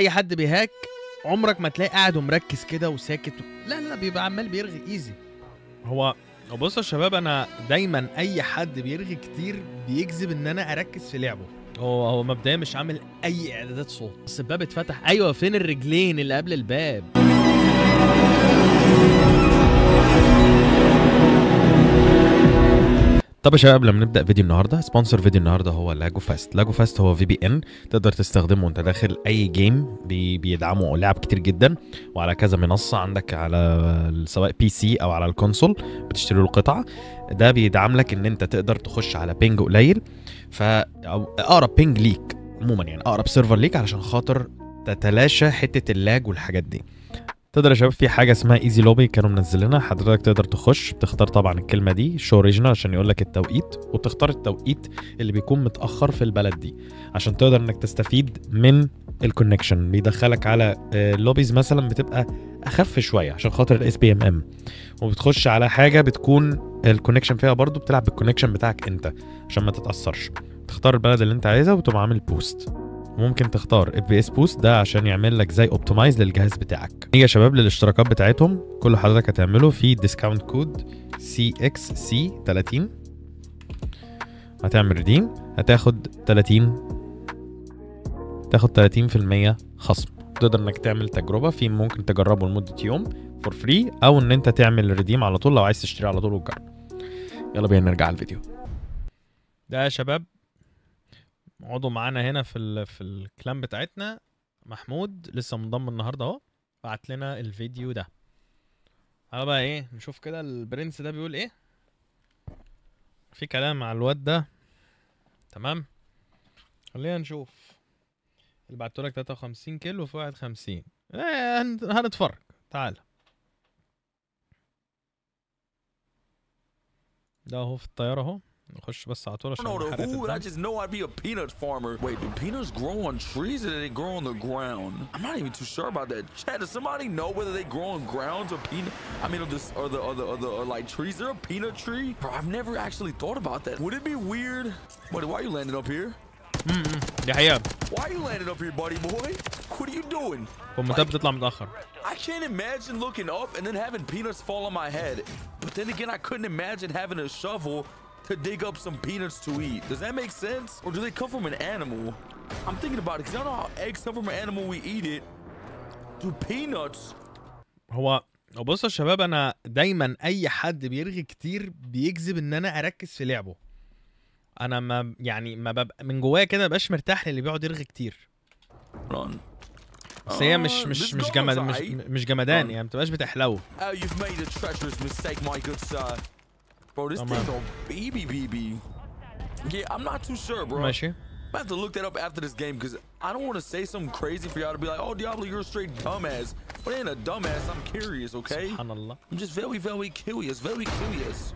اي حد بيهاك عمرك ما تلاقي قاعد ومركز كده وساكت لا لا بيبقى عمال بيرغي ايزي هو بص يا شباب انا دايما اي حد بيرغي كتير بيجذب ان انا اركز في لعبه هو هو مبدئيا مش عامل اي اعدادات صوت بس الباب اتفتح ايوه فين الرجلين اللي قبل الباب طب يا شباب قبل ما نبدا فيديو النهارده سبونسر فيديو النهارده هو لاجو فاست لاجو فاست هو في بي ان تقدر تستخدمه وانت داخل اي جيم بي بيدعمه لعب كتير جدا وعلى كذا منصه عندك على سواء بي سي او على الكونسول بتشتري له قطعه ده بيدعم لك ان انت تقدر تخش على بينج قليل ف اقرب بينج ليك عموما يعني اقرب سيرفر ليك علشان خاطر تتلاشى حته اللاج والحاجات دي تقدر يا شباب في حاجه اسمها ايزي لوبي كانوا منزلينها حضرتك تقدر تخش بتختار طبعا الكلمه دي شو اوريجينال عشان يقول لك التوقيت وبتختار التوقيت اللي بيكون متاخر في البلد دي عشان تقدر انك تستفيد من الكونكشن بيدخلك على لوبيز آه، مثلا بتبقى اخف شويه عشان خاطر الاس بي ام ام وبتخش على حاجه بتكون الكونكشن فيها برضو بتلعب بالكونكشن بتاعك انت عشان ما تتاثرش تختار البلد اللي انت عايزها وتبقى عامل بوست ممكن تختار اف بي اس بوست ده عشان يعمل لك زي اوبتمايز للجهاز بتاعك نيجي يا شباب للاشتراكات بتاعتهم كل حضرتك هتعمله في ديسكاونت كود سي اكس سي 30 هتعمل ريديم هتاخد 30 تاخد 30% خصم تقدر انك تعمل تجربه في ممكن تجربه لمده يوم فور فري او ان انت تعمل ريديم على طول لو عايز تشتري على طول وتجرب يلا بينا نرجع على الفيديو ده يا شباب عضو معانا هنا في ال... في الكلام بتاعتنا محمود لسه منضم النهارده اهو بعت لنا الفيديو ده تعالى بقى ايه نشوف كده البرنس ده بيقول ايه في كلام على الواد ده تمام خلينا نشوف اللي لك 53 كيلو في واحد 50 ايه هنتفرج تعالى ده اهو في الطياره اهو نخش بس على طول عشان I just know I'd be a peanut farmer. Wait, do peanuts grow on trees or do they grow on the ground? I'm not even too sure about that. Chad, does somebody know whether they grow on grounds or peanut? I mean, or this or the other or the or like trees? There a peanut tree? Bro, I've never actually thought about that. Would it be weird? Buddy, why are you landing up here? امم دي حقيقة. Why are you landing up here, buddy boy? What are you doing? هم I can't imagine looking up and then having peanuts fall on my head. But then again, I couldn't imagine having a shovel to dig up some peanuts to eat. Does that make sense? Or do they come from an animal? I'm thinking about it because I don't know how eggs come from an animal we eat it. Do peanuts? هو بص يا شباب انا دايما اي حد بيرغي كتير بيكذب ان انا اركز في لعبه انا ما يعني ما ببقى من جوايا كده ما ببقاش مرتاح للي بيقعد يرغي كتير run بس هي مش uh, مش مش جمد مش مش جمدان يعني ما بتبقاش بتحلو uh, Bro, this I'm thing's on BBBB. Yeah, I'm not too sure, bro. Am I sure? I have to look that up after this game because I don't want to say something crazy for y'all to be like, oh, Diablo, you're a straight dumbass. But ain't a dumbass. I'm curious, okay? I'm just very, very curious. Very curious.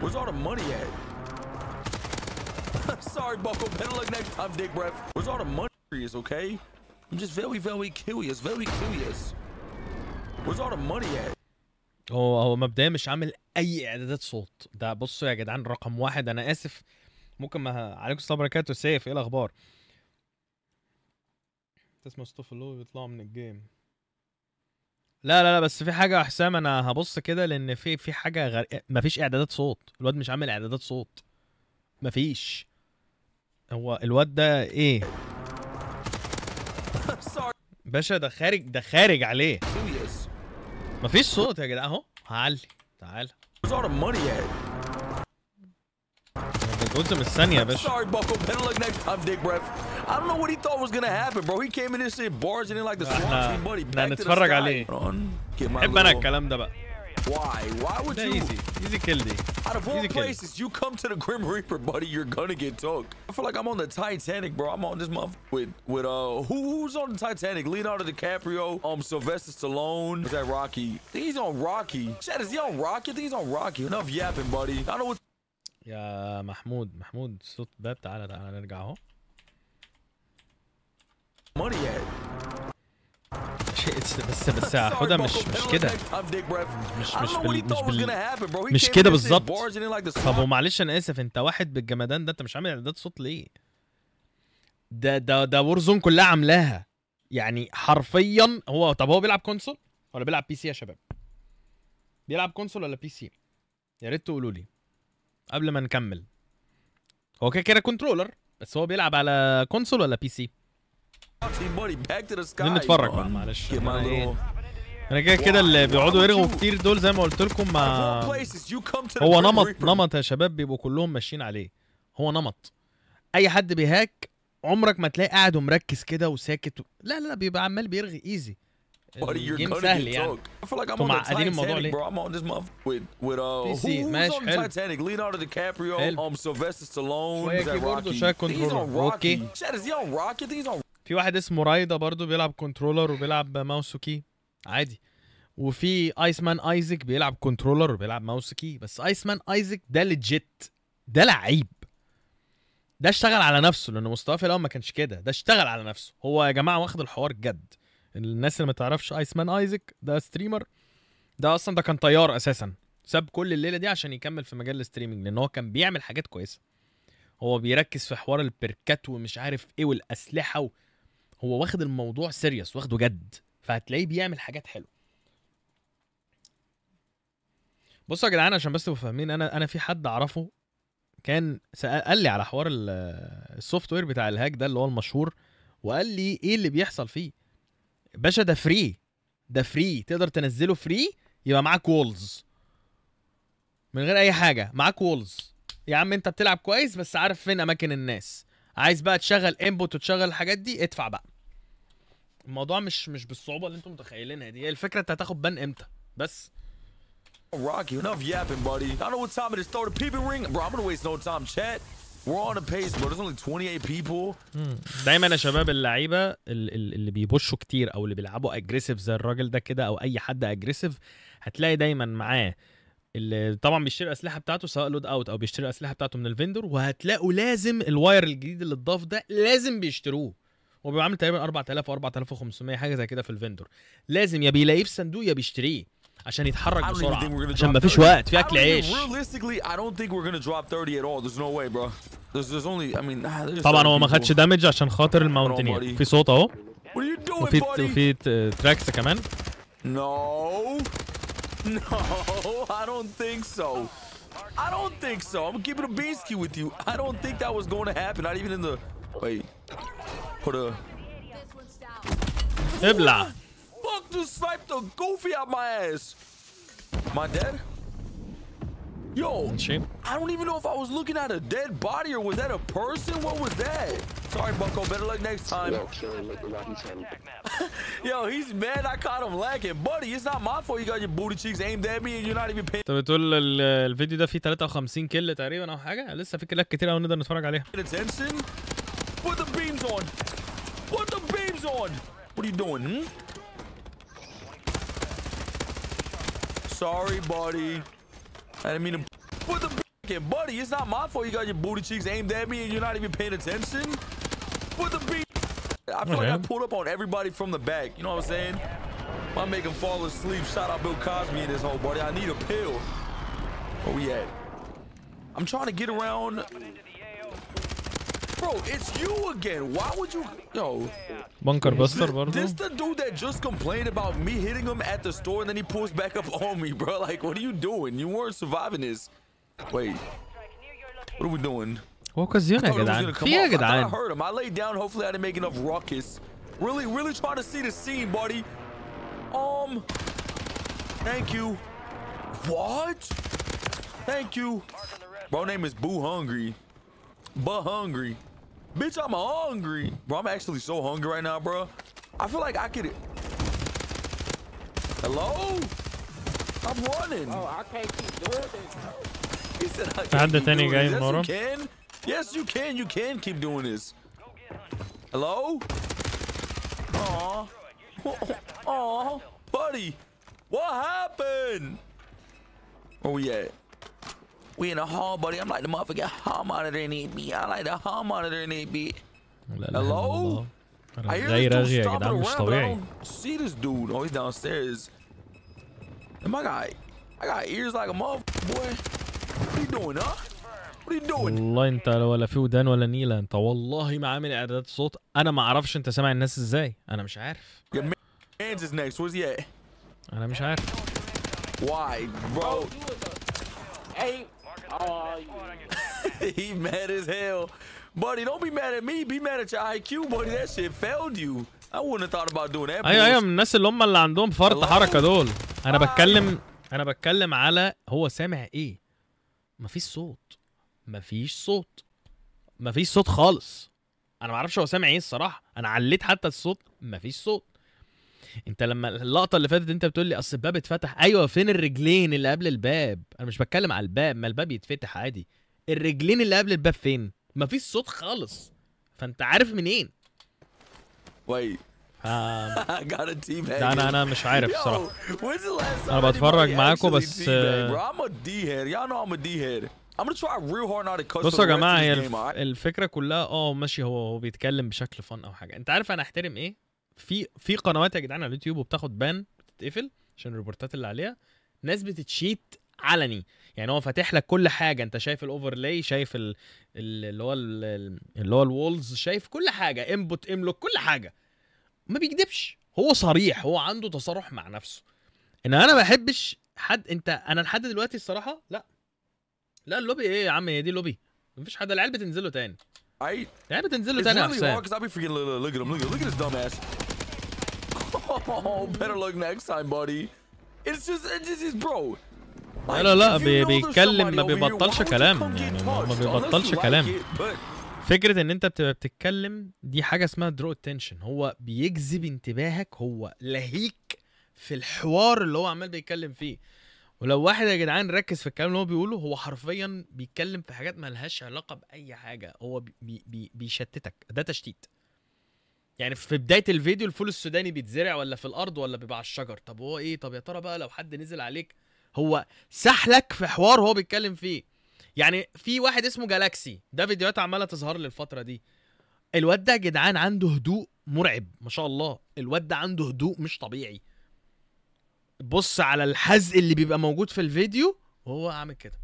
Where's all the money at? Sorry, Buckle. Better luck next time, Dick Breath. Where's all the money is, okay? I'm just very, very curious. Very curious. Where's all the money at? هو هو مبدئيا مش عامل اي اعدادات صوت ده بصوا يا جدعان رقم واحد انا اسف ممكن ما عليكم السلام وبركاته سيف ايه الاخبار تسمع صوت اللي بيطلعوا من الجيم لا لا لا بس في حاجه يا حسام انا هبص كده لان في في حاجه غير مفيش اعدادات صوت الواد مش عامل اعدادات صوت مفيش هو الواد ده ايه باشا ده خارج ده خارج عليه مفيش صوت يا جدعان اهو هعلي تعال جزء من الثانية يا باشا. Sorry, Buckle. Better luck next time, Dick Breath. I don't know what he thought was gonna happen, bro. He came in and said bars and then like the swamp team buddy. Back to the sky. Run. احنا هنتفرج عليه. بحب أنا الكلام ده بقى. Why? Why would you? Easy, easy kill me. Out of all easy places, kill. you come to the Grim Reaper, buddy. You're gonna get took. I feel like I'm on the Titanic, bro. I'm on this month with with uh who, who's on the Titanic? Leonardo DiCaprio, um Sylvester Stallone. Is that Rocky? he's on Rocky. Shad, is he on Rocky? he's on Rocky. Enough yapping, buddy. I know what. Yeah, Mahmoud, Mahmoud, الصوت ده تعالى تعالى نرجع اهو. Money at. بس بس يا آه، حوده مش مش كده مش مش بال مش بال مش كده بالظبط طب ومعلش انا اسف انت واحد بالجمدان ده انت مش عامل اعداد صوت ليه؟ ده ده ده زون كلها عاملاها يعني حرفيا هو طب هو بيلعب كونسول ولا بيلعب بي سي يا شباب؟ بيلعب كونسول ولا بي سي؟ يا ريت تقولوا لي قبل ما نكمل هو كده كده كنترولر بس هو بيلعب على كونسول ولا بي سي؟ نتفرج بقى معلش إيه؟ انا كده كده اللي بيقعدوا يرغوا كتير دول زي ما قلت لكم ما هو نمط نمط يا شباب بيبقوا كلهم ماشيين عليه هو نمط اي حد بيهاك عمرك ما تلاقي قاعد ومركز كده وساكت و... لا لا بيبقى عمال بيرغي ايزي الجيم سهل يعني انتوا معقدين الموضوع ليه؟ uh, ماشي حلو um, شويه كيبورد وشويه كنترول اوكي في واحد اسمه رايدا برضو بيلعب كنترولر وبيلعب ماوس وكي عادي وفي ايسمان ايزك بيلعب كنترولر وبيلعب ماوس وكي بس ايسمان ايزك ده ليجيت ده لعيب ده اشتغل على نفسه لان مصطفى في الاول ما كانش كده ده اشتغل على نفسه هو يا جماعه واخد الحوار جد الناس اللي ما تعرفش ايسمان ايزك ده ستريمر ده اصلا ده كان طيار اساسا ساب كل الليله دي عشان يكمل في مجال الستريمنج لان هو كان بيعمل حاجات كويسه هو بيركز في حوار البركات ومش عارف ايه والاسلحه و... هو واخد الموضوع سيريس واخده جد فهتلاقيه بيعمل حاجات حلوه بصوا يا جدعان عشان بس تبقوا فاهمين انا انا في حد اعرفه كان قال لي على حوار السوفت وير بتاع الهاك ده اللي هو المشهور وقال لي ايه اللي بيحصل فيه باشا ده فري ده فري تقدر تنزله فري يبقى معاك وولز من غير اي حاجه معاك وولز يا عم انت بتلعب كويس بس عارف فين اماكن الناس عايز بقى تشغل انبوت وتشغل الحاجات دي ادفع بقى الموضوع مش مش بالصعوبه اللي انتم متخيلينها دي هي الفكره انت هتاخد بان امتى بس Rocky, enough yapping, buddy. I don't know what time it is. Throw the peeping ring. Bro, I'm gonna waste no time. Chat, we're on a pace, bro. There's only 28 people. Hmm. دايما يا شباب اللعيبه اللي بيبشوا كتير او اللي بيلعبوا اجريسيف زي الراجل ده كده او اي حد اجريسيف هتلاقي دايما معاه اللي طبعا بيشتري الاسلحه بتاعته سواء لود اوت او بيشتري الاسلحه بتاعته من الفندور وهتلاقوا لازم الواير الجديد اللي اتضاف ده لازم بيشتروه وبيبقى عامل تقريبا 4000 و 4500 حاجه زي كده في الفندور لازم يا بيلاقيه في صندوق يا بيشتريه عشان يتحرك بسرعه عشان ما فيش وقت في اكل عيش طبعا هو ما خدش دامج عشان خاطر الماونتينير في صوت اهو وفي في تراكس آه، كمان No. No, I don't think so. I don't think so. I'm keeping keep it a beansky with you. I don't think that was going to happen. Not even in the Wait. Put a. Hibla. Fuck, just sniped the goofy out my ass. Am I dead? Yo, I don't even know if I was looking at a dead body or was that a person? What was that? Sorry, Bucko. Better luck next time. Yo, he's mad I caught him lacking. Buddy, it's not my fault you got your booty cheeks aimed at me and you're not even paying. طب بتقول الفيديو ده فيه 53 كيل تقريبا او حاجه لسه في كلات كتير قوي نقدر نتفرج عليها beams on. Put the beams on. What are you doing? Hmm? Sorry, buddy. I didn't mean to put the in. Buddy, it's not my fault you got your booty cheeks aimed at me and you're not even paying attention. Put the I feel okay. like I pulled up on everybody from the back. You know what I'm saying? I make him fall asleep. Shout out Bill Cosby in this whole buddy. I need a pill. Where we at? I'm trying to get around Bro, it's you again. Why would you... Yo. Bunker buster, bro. This the dude that just complained about me hitting him at the store and then he pulls back up on me, bro. Like, what are you doing? You weren't surviving this. Wait. What are we doing? Occasione, Gedan. Figa, Gedan. I, I heard him. I laid down. Hopefully, I didn't make enough ruckus. Really, really trying to see the scene, buddy. Um, thank you. What? Thank you. Bro, name is Boo Hungry. But Hungry. Bitch, I'm hungry. Bro, I'm actually so hungry right now, bro. I feel like I could... Hello? I'm running. Oh, I can't keep doing this. He said I can't keep doing this. Yes, you can. Yes, you can. You can keep doing this. Hello? Aw. Aw. Buddy. What happened? Where we at? We in a hall, buddy. I'm like the motherfucking hall monitor in EB. I like the hall monitor in EB. Hello? I hear this dude yeah, stomping around, but I don't see this dude. Oh, he's downstairs. Am I guy, I got ears like a motherfucker, boy. What are you doing, huh? What are you doing? والله انت ولا في ودان ولا نيله انت والله ما عامل اعدادات صوت انا ما اعرفش انت سامع الناس ازاي انا مش عارف Your is next. Where's he at? انا مش عارف Why, bro? Hey, Oh, yeah. he mad as hell. Buddy, don't be mad at me. Be mad at your IQ, buddy. That shit failed you. I wouldn't have thought about doing that. ايوه ايوه من الناس اللي هم اللي عندهم فرط حركه دول. انا بتكلم انا بتكلم على هو سامع ايه؟ مفيش صوت. مفيش صوت. مفيش صوت خالص. انا معرفش هو سامع ايه الصراحه. انا عليت حتى الصوت مفيش صوت. انت لما اللقطه اللي فاتت انت بتقول لي اصل الباب اتفتح ايوه فين الرجلين اللي قبل الباب انا مش بتكلم على الباب ما الباب يتفتح عادي الرجلين اللي قبل الباب فين ما فيش صوت خالص فانت عارف منين لا انا انا مش عارف الصراحه انا بتفرج معاكم بس بصوا يا جماعه هي الفكره كلها اه ماشي هو هو بيتكلم بشكل فن او حاجه انت عارف انا احترم ايه في في قنوات يا جدعان على اليوتيوب وبتاخد بان بتتقفل عشان الريبورتات اللي عليها ناس بتتشيت علني يعني هو فاتح لك كل حاجه انت شايف الاوفرلاي شايف اللي هو اللي هو الوولز شايف كل حاجه انبوت املوك كل حاجه ما بيكدبش هو صريح هو عنده تصرح مع نفسه ان انا ما بحبش حد انت انا لحد دلوقتي الصراحه لا لا اللوبي ايه يا عم هي دي اللوبي مفيش حد العيال بتنزله تاني العيال بتنزله تاني يا حسام Oh, better luck next time, buddy. It's just, just, it's bro. لا لا لا بيتكلم ما بيبطلش كلام يعني ما بيبطلش كلام فكره ان انت بتبقى بتتكلم دي حاجه اسمها درو اتنشن هو بيجذب انتباهك هو لهيك في الحوار اللي هو عمال بيتكلم فيه ولو واحد يا جدعان ركز في الكلام اللي هو بيقوله هو حرفيا بيتكلم في حاجات مالهاش علاقه باي حاجه هو بي بي بيشتتك ده تشتيت يعني في بدايه الفيديو الفول السوداني بيتزرع ولا في الارض ولا بيبقى على الشجر طب هو ايه طب يا ترى بقى لو حد نزل عليك هو سحلك في حوار هو بيتكلم فيه يعني في واحد اسمه جالاكسي ده فيديوهات عماله تظهر لي الفتره دي الواد ده جدعان عنده هدوء مرعب ما شاء الله الواد ده عنده هدوء مش طبيعي بص على الحزق اللي بيبقى موجود في الفيديو وهو عامل كده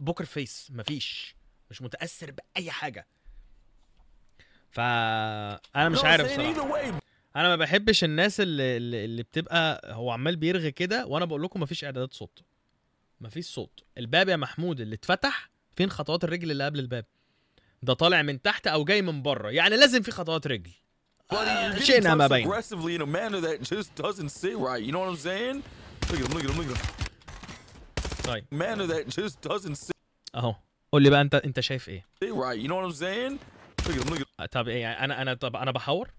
بوكر فيس مفيش مش متاثر باي حاجه فانا مش عارف صراحه انا ما بحبش الناس اللي اللي بتبقى هو عمال بيرغي كده وانا بقول لكم مفيش اعدادات صوت مفيش صوت الباب يا محمود اللي اتفتح فين خطوات الرجل اللي قبل الباب ده طالع من تحت او جاي من بره يعني لازم في خطوات رجل آه، شئنا ما بين طيب اهو قول لي بقى انت انت شايف ايه آه، طب ايه يعني انا انا طب انا بحور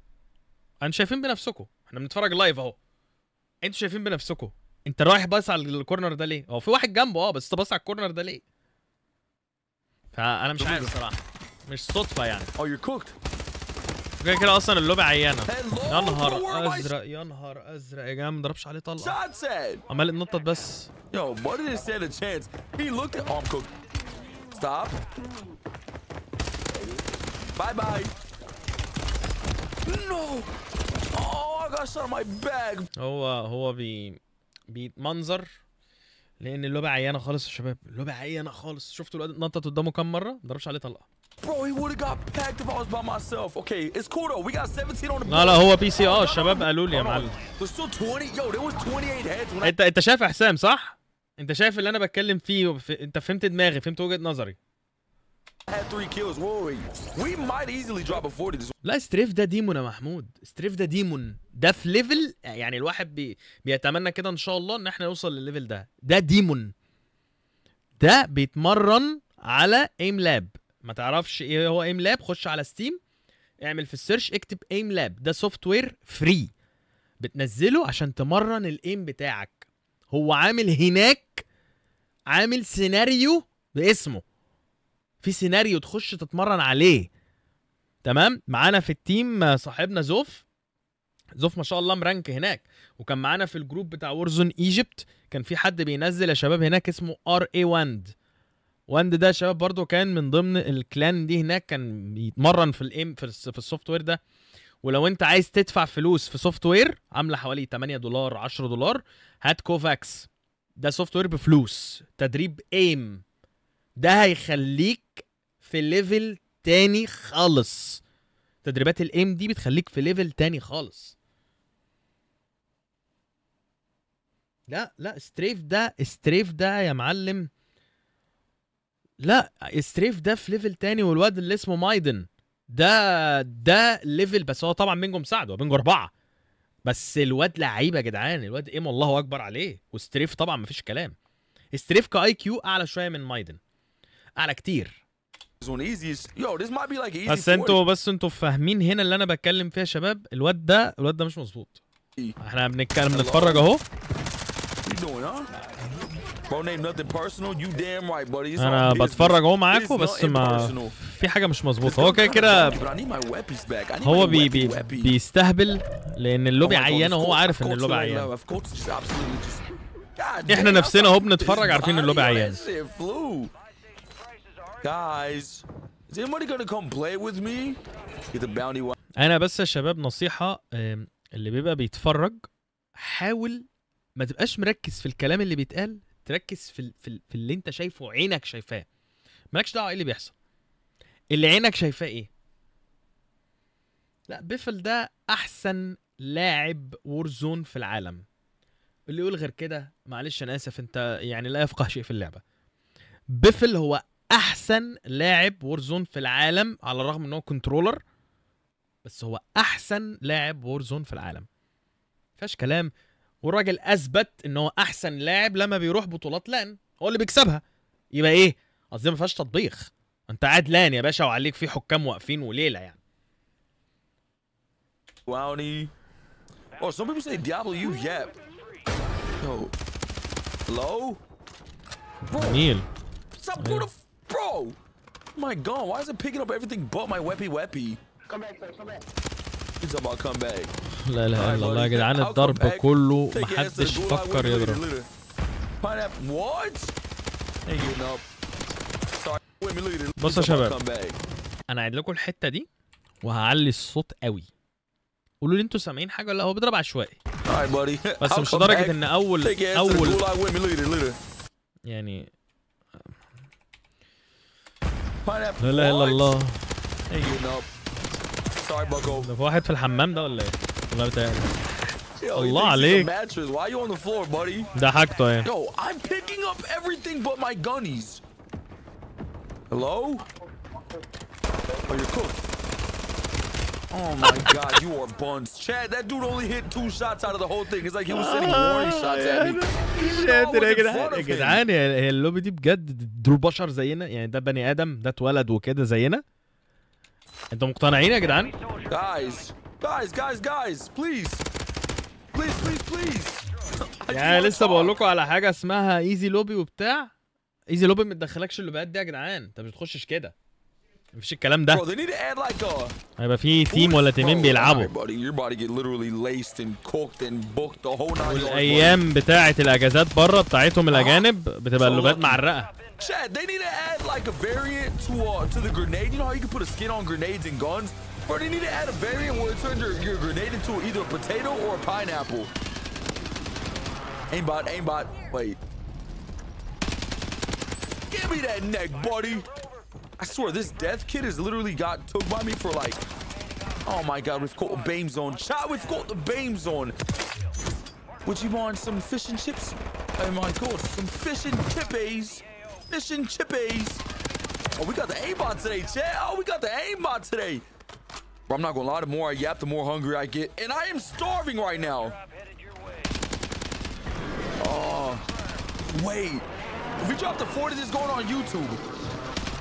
انا شايفين بنفسكم احنا بنتفرج لايف اهو انتوا شايفين بنفسكم انت رايح بس على الكورنر ده ليه هو في واحد جنبه اه بس انت بص على الكورنر ده ليه فانا مش عارف الصراحه مش صدفه يعني كوكت كده كده اصلا اللوبي عيانه يا نهار ازرق يا نهار ازرق يا جماعه ما ضربش عليه طلقه عمال اتنطط بس Yo, Martin ستاند تشانس هي لوكت He looked at. Oh, Bye bye. No. Oh, I got shot my bag. هو هو بي بيتمنظر لان اللعبه عيانه خالص يا شباب اللعبه عيانه خالص شفتوا الواد نطت قدامه كام مره ما ضربش عليه طلقه Bro, he would have got packed if I was by myself. Okay, it's cool though. We got 17 on the لا لا هو بي سي اه الشباب قالوا لي يا معلم. There's still 20. Yo, there was 28 heads انت انت شايف يا حسام صح؟ انت شايف اللي انا بتكلم فيه انت فهمت دماغي فهمت وجهه نظري لا ستريف ده ديمون يا محمود ستريف ده ديمون ده في ليفل يعني الواحد بي... بيتمنى كده ان شاء الله ان احنا نوصل للليفل ده ده ديمون ده بيتمرن على ايم لاب ما تعرفش ايه هو ايم لاب خش على ستيم اعمل في السيرش اكتب ايم لاب ده سوفت وير فري بتنزله عشان تمرن الايم بتاعك هو عامل هناك عامل سيناريو باسمه في سيناريو تخش تتمرن عليه تمام معانا في التيم صاحبنا زوف زوف ما شاء الله مرانك هناك وكان معانا في الجروب بتاع وورزون ايجيبت كان في حد بينزل يا شباب هناك اسمه ار اي واند واند ده شباب برضو كان من ضمن الكلان دي هناك كان بيتمرن في الام في, في السوفت وير ده ولو انت عايز تدفع فلوس في سوفت وير عامله حوالي 8 دولار 10 دولار هات كوفاكس ده سوفت وير بفلوس تدريب ايم ده هيخليك في ليفل تاني خالص تدريبات الايم دي بتخليك في ليفل تاني خالص لا لا ستريف ده ستريف ده يا معلم لا ستريف ده في ليفل تاني والواد اللي اسمه مايدن ده ده ليفل بس هو طبعا بينجو مساعد بينجو اربعه بس الواد لعيبه يا جدعان الواد ايم الله اكبر عليه وستريف طبعا مفيش كلام ستريف كاي كيو اعلى شويه من مايدن على كتير بس انتوا بس انتوا فاهمين هنا اللي انا بتكلم فيها يا شباب الواد ده الواد ده مش مظبوط احنا بنتكلم بنتفرج اهو انا بتفرج اهو معاكم بس ما في حاجه مش مظبوطه هو كده كده هو بي بي بيستهبل لان اللوبي oh عيان وهو عارف ان اللوبي عيان احنا نفسنا اهو بنتفرج عارفين اللوبي عيان Guys, is anybody gonna come play with me? Get the bounty one. انا بس يا شباب نصيحه اللي بيبقى بيتفرج حاول ما تبقاش مركز في الكلام اللي بيتقال تركز في في, في اللي انت شايفه عينك شايفاه مالكش دعوه ايه اللي بيحصل اللي عينك شايفاه ايه لا بيفل ده احسن لاعب وورزون في العالم اللي يقول غير كده معلش انا اسف انت يعني لا يفقه شيء في اللعبه بيفل هو احسن لاعب وورزون في العالم على الرغم ان هو كنترولر بس هو احسن لاعب وورزون في العالم فيهاش كلام والراجل اثبت ان هو احسن لاعب لما بيروح بطولات لان هو اللي بيكسبها يبقى ايه قصدي ما فيهاش تطبيخ انت قاعد لان يا باشا وعليك في حكام واقفين وليله يعني Clowney. Oh, Bro! My god, why is it picking up everything but my weppy weppy? Come back, come back. He's about come back. لا اله الا الله يا جدعان الضرب كله حدش فكر يضرب. بص يا شباب انا قاعد لكم الحته دي وهعلي الصوت قوي قولوا لي انتوا سامعين حاجه ولا هو بيضرب عشوائي بس مش لدرجه ان اول اول يعني لا اله الا الله ده في واحد في الحمام ده ولا ايه؟ والله بتهيألي الله عليك ده حاجته ايه؟ Yo, I'm picking up everything but my gunnies. Hello? Oh, you're cooked. Oh my god, you are buns. Chad, that dude only hit two shots out of the whole thing. It's like he was sending warning shots at me. شاطر يا جدعان يا جدعان هي اللوبي دي بجد دول بشر زينا يعني ده بني ادم ده اتولد وكده زينا انتوا مقتنعين يا جدعان؟ Guys, guys, guys, guys, please. Please, please, please. يعني لسه بقول لكم على حاجه اسمها ايزي لوبي وبتاع ايزي لوبي ما تدخلكش اللوبيات دي يا جدعان انت ما بتخشش كده مفيش الكلام ده هيبقى في تيم ولا تيمين بيلعبوا والايام بتاعه الاجازات بره بتاعتهم الاجانب بتبقى اللوبات معرقه Chad, they need to add like a variant to uh, to the grenade. You know how you can put a skin on grenades and guns? Bro, they need to add a variant where it turns your, your grenade into either a potato or a pineapple. Aimbot, aimbot. Wait. Give me that neck, buddy. I swear, this death kid has literally got took by me for like... Oh my god, we've caught the BAME zone. Chat, we've caught the BAME zone. Would you mind some fish and chips? Oh my god, some fish and chippies. Fish and chippies. Oh, we got the aimbot today, chat. Oh, we got the aimbot today. Bro, I'm not gonna lie, the more I yap, the more hungry I get. And I am starving right now. Oh, wait. If we dropped the 40, this is going on YouTube.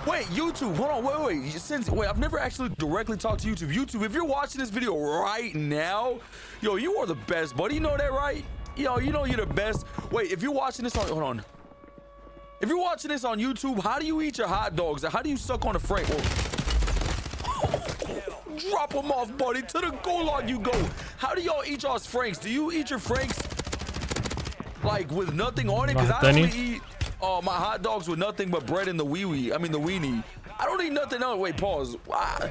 Wait, YouTube, hold on, wait, wait. Since, wait, I've never actually directly talked to YouTube. YouTube, if you're watching this video right now, yo, you are the best, buddy. You know that, right? Yo, you know you're the best. Wait, if you're watching this on, hold on. If you're watching this on YouTube, how do you eat your hot dogs? How do you suck on a frame? Oh. Drop them off, buddy. To the gulag you go. How do y'all eat y'all's franks? Do you eat your franks like with nothing on it? Because I only eat... Oh, my hot dogs with nothing but bread and the wee wee. I mean, the weenie. I don't need nothing else. Wait, pause. I,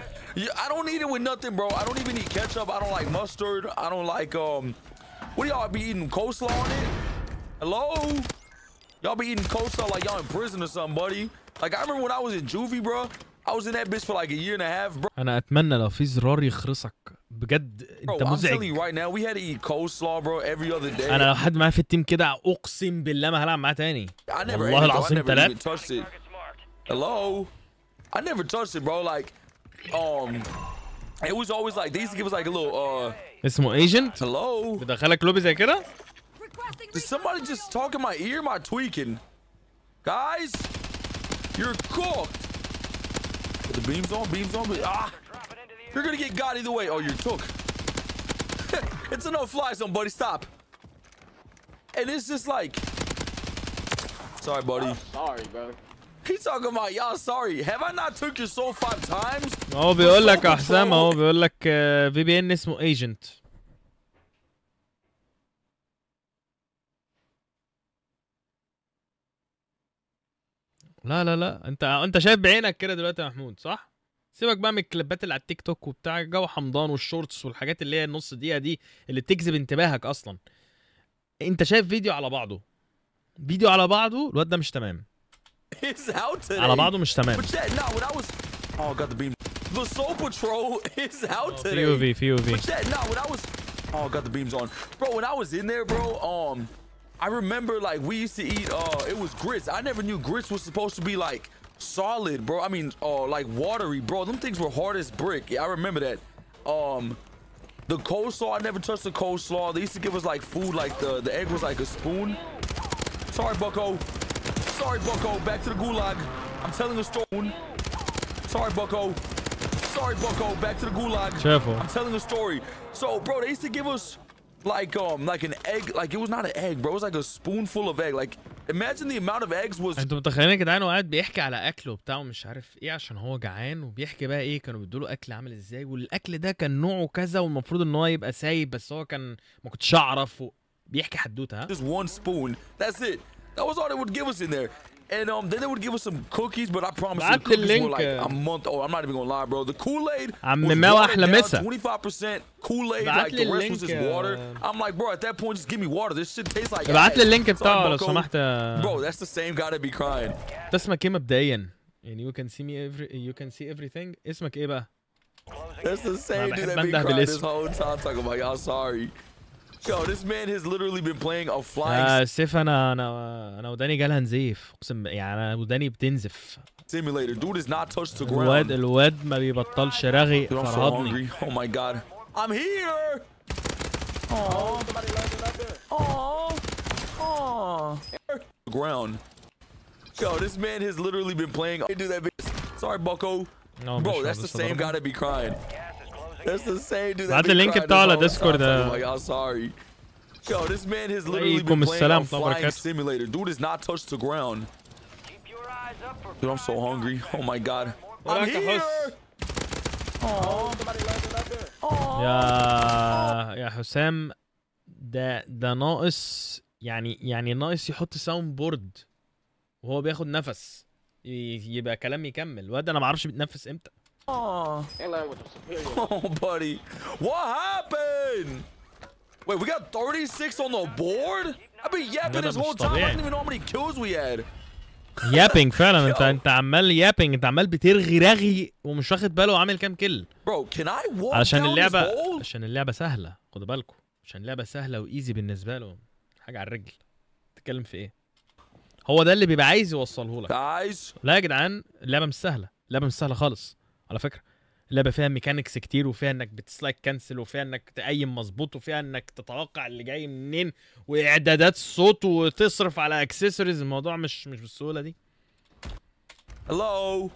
I don't need it with nothing, bro. I don't even need ketchup. I don't like mustard. I don't like, um, what do y'all be eating? Coleslaw on it? Hello? Y'all be eating coleslaw like y'all in prison or something, buddy. Like, I remember when I was in juvie, bro. I was in that bitch for like a year and a half, bro. أنا أتمنى لو he's Rory يخرسك بجد انت مزعج انا لو حد معايا في التيم كده اقسم بالله ما هلعب معاه تاني والله العظيم ثلاث Hello? I never touched it, bro. Like, um, it was always like, they used to give us like a little, uh... اسمه agent? Hello? بدخلك لوبي زي كده? Did somebody just talk in my ear? My tweaking. Guys, you're cooked. The beams on, beams on. Ah! You're gonna get got either way. Oh, you took. it's a no-fly zone, buddy. Stop. And it's just like... Sorry, buddy. I'm sorry, bro. He's talking about y'all sorry. Have I not took your soul five times? هو بيقول لك حسام هو بيقول لك في بي ان اسمه ايجنت. لا لا لا انت انت شايف بعينك كده دلوقتي يا محمود صح؟ سيبك بقى من الكليبات اللي على التيك توك وبتاع جو حمضان والشورتس والحاجات اللي هي النص دقيقه دي اللي بتجذب انتباهك اصلا انت شايف فيديو على بعضه فيديو على بعضه الواد ده مش تمام على بعضه مش تمام the The Soul Patrol is out oh, today. POV, POV. But that, nah, when I was... Oh, got the beams on. Bro, when I was in there, bro, um... I remember, like, we used to eat, uh, it was grits. I never knew grits was supposed to be, like, solid, bro. I mean, uh, like watery, bro. Them things were hard as brick. Yeah, I remember that. Um, the coleslaw, I never touched the coleslaw. They used to give us like food, like the, the egg was like a spoon. Sorry, Bucko. Sorry, Bucko. Back to the gulag. I'm telling a story. Sorry, Bucko. Sorry, Bucko. Back to the gulag. Careful. I'm telling a story. So, bro, they used to give us like um like an egg. Like it was not an egg, bro. It was like a spoonful of egg. Like imagine the amount of eggs was انتوا متخيلين يا جدعان هو قاعد بيحكي على اكله وبتاع ومش عارف ايه عشان هو جعان وبيحكي بقى ايه كانوا بيدوا له اكل عامل ازاي والاكل ده كان نوعه كذا والمفروض ان هو يبقى سايب بس هو كان ما كنتش اعرف بيحكي حدوته ها just one spoon that's it that was all it would give us in there And um, then they would give us some cookies, but I promise you, the cookies were like a month old. I'm not even gonna lie, bro. The Kool-Aid ah, was 25% Kool-Aid, like the rest was just water. I'm like, bro, at that point, just give me water. This shit tastes like ابعت لي اللينك بتاعه لو سمحت Bro, that's the same guy that be crying. That's my Kim مبدئيا؟ And you can see me every you can see everything. اسمك ايه بقى؟ That's the same dude that be crying this whole time talking about y'all sorry. Yo, this man has literally been playing a flying. سيف uh, انا انا انا وداني جالها نزيف اقسم يعني انا وداني بتنزف. Simulator, dude is not touched the ground. الواد الواد ما بيبطلش رغي فرهضني. Oh my god. I'm here. Oh. Oh. Ground. Yo, this man has literally been playing. Hey, do that. Sorry, Bucko. No, Bro, that's the same guy to be crying. Yeah. That's the same dude. بعت اللينك بتاعه على ديسكورد Yo, this man has literally been playing on flying simulator. Dude is not touched the ground. Dude, I'm so hungry. Oh my god. I'm here. يا يا حسام ده ده ناقص يعني يعني ناقص يحط ساوند بورد وهو بياخد نفس يبقى كلام يكمل الواد انا ما اعرفش بيتنفس امتى Oh. buddy. What happened? Wait, we got 36 on the board? I've been yapping this whole time. I didn't even know how many kills we had. يابنج فعلا انت انت عمال يابنج انت عمال بترغي رغي ومش واخد باله عامل كام كل علشان اللعبه عشان اللعبه سهله خدوا بالكم عشان اللعبه سهله وايزي بالنسبه له حاجه على الرجل تتكلم في ايه هو ده اللي بيبقى عايز يوصله لك لا يا جدعان اللعبه مش سهله اللعبه مش سهله خالص على فكره اللعبه فيها ميكانكس كتير وفيها انك بتسلايك كانسل وفيها انك تقيم مظبوط وفيها انك تتوقع اللي جاي منين واعدادات صوت وتصرف على اكسسوارز الموضوع مش مش بالسهوله دي Hello.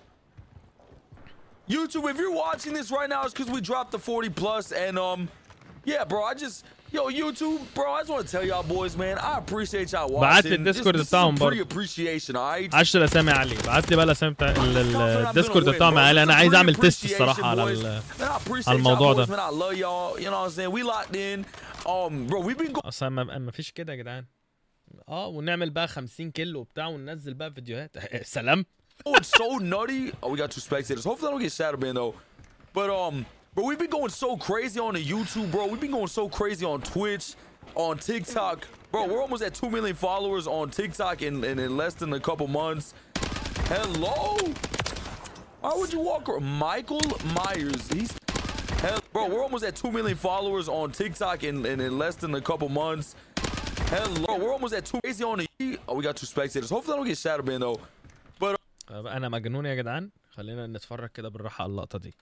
YouTube, if you're watching this right now, it's because we dropped the 40 plus and um Yeah, bro. I just yo YouTube, bro. I just want to tell y'all boys, man. I appreciate y'all watching. بعت لي الديسكورد بتاعهم برضه. appreciation, alright. 10 اسامي عليه. بعت لي بقى الاسامي بتاع الديسكورد بتاعهم عليه. انا عايز اعمل تيست الصراحه على على الموضوع ده. Man, I love y'all. You know what I'm saying? We locked in. Um, bro, we've been going. اصلا ما فيش كده يا جدعان. اه ونعمل بقى 50 كيلو وبتاع وننزل بقى فيديوهات. سلام. oh, it's so nutty. Oh, we got two spectators. Hopefully, I don't get shadow banned though. But um. But we've been going so crazy on the YouTube, bro. We've been going so crazy on Twitch, on TikTok. Bro, we're almost at 2 million followers on TikTok in, in, in less than a couple months. Hello? Why would you walk Michael Myers? He's bro, we're almost at 2 million followers on TikTok in, in, in less than a couple months. Hello, bro, we're almost at 2 crazy on the Oh, we got two spectators. Hopefully I don't get shadow banned though. But انا مجنون يا جدعان خلينا نتفرج كده بالراحه على اللقطه دي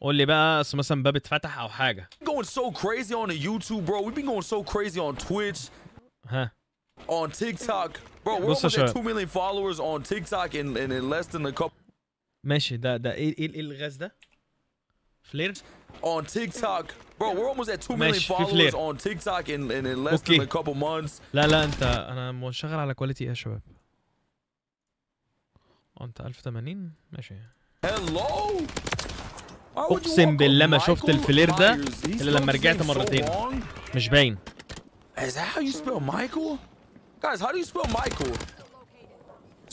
قول لي بقى اصل مثلا باب اتفتح او حاجه going so crazy on YouTube bro we've been going so crazy on Twitch ها on TikTok bro we're almost at 2 million followers on TikTok in, in, in less than a couple ماشي ده ده ايه ايه الغاز ده فلير on TikTok bro we're almost at 2 million followers on TikTok in, in, in less than a couple months لا لا انت انا مشغل على كواليتي يا شباب انت 1080 ماشي اقسم بالله ما شفت الفلير ده الا لما رجعت مرتين مش باين Is that how you spell Michael? Guys, how do you spell Michael?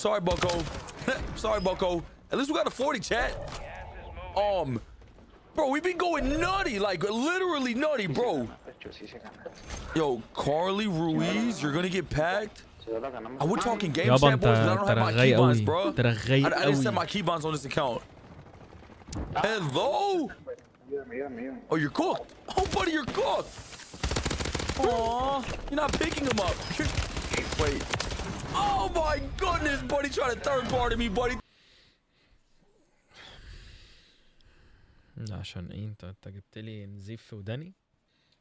Sorry, Bucko. Sorry, Bucko. At least we got a 40 chat. ام bro, we've been going nutty, like literally nutty, bro. Yo, Carly Ruiz, you're gonna get packed. Are we talking game chat, I don't have my keybinds, bro. I, didn't set my keybinds on this account. Hello? Oh, you're cooked. Oh, buddy, you're cooked. Aww. you're not picking him up. Wait. Oh, my goodness, buddy. Trying to third party me, buddy. عشان ايه انت انت جبت لي نزيف وداني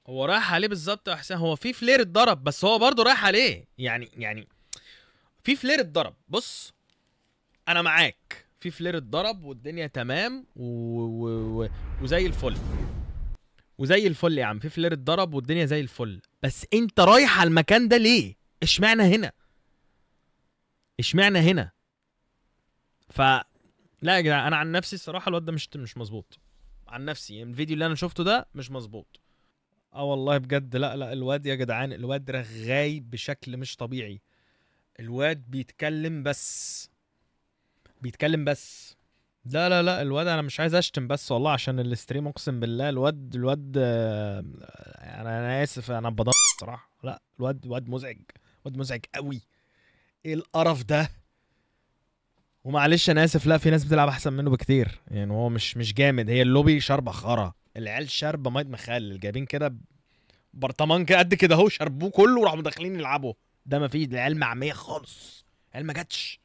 هو رايح عليه بالظبط يا حسام هو في فلير اتضرب بس هو برضه رايح عليه يعني يعني في فلير اتضرب بص انا معاك في فلير اتضرب والدنيا تمام و... و... و... وزي الفل وزي الفل يا عم في فلير اتضرب والدنيا زي الفل بس انت رايح على المكان ده ليه اشمعنى هنا اشمعنى هنا ف لا يا جدعان انا عن نفسي الصراحه الواد ده مش مش مظبوط عن نفسي يعني الفيديو اللي انا شفته ده مش مظبوط اه والله بجد لا لا الواد يا جدعان الواد رغاي بشكل مش طبيعي الواد بيتكلم بس بيتكلم بس لا لا لا الواد انا مش عايز اشتم بس والله عشان الاستريم اقسم بالله الواد الواد انا انا اسف انا بضل الصراحه لا الواد واد مزعج واد مزعج قوي ايه القرف ده ومعلش انا اسف لا في ناس بتلعب احسن منه بكتير يعني هو مش مش جامد هي اللوبي شربة خرا العيال شاربه ميت مخلل جايبين كده برطمان كده قد كده اهو شربوه كله وراحوا داخلين يلعبوا ده ما فيش العيال معميه خالص العيال ما جاتش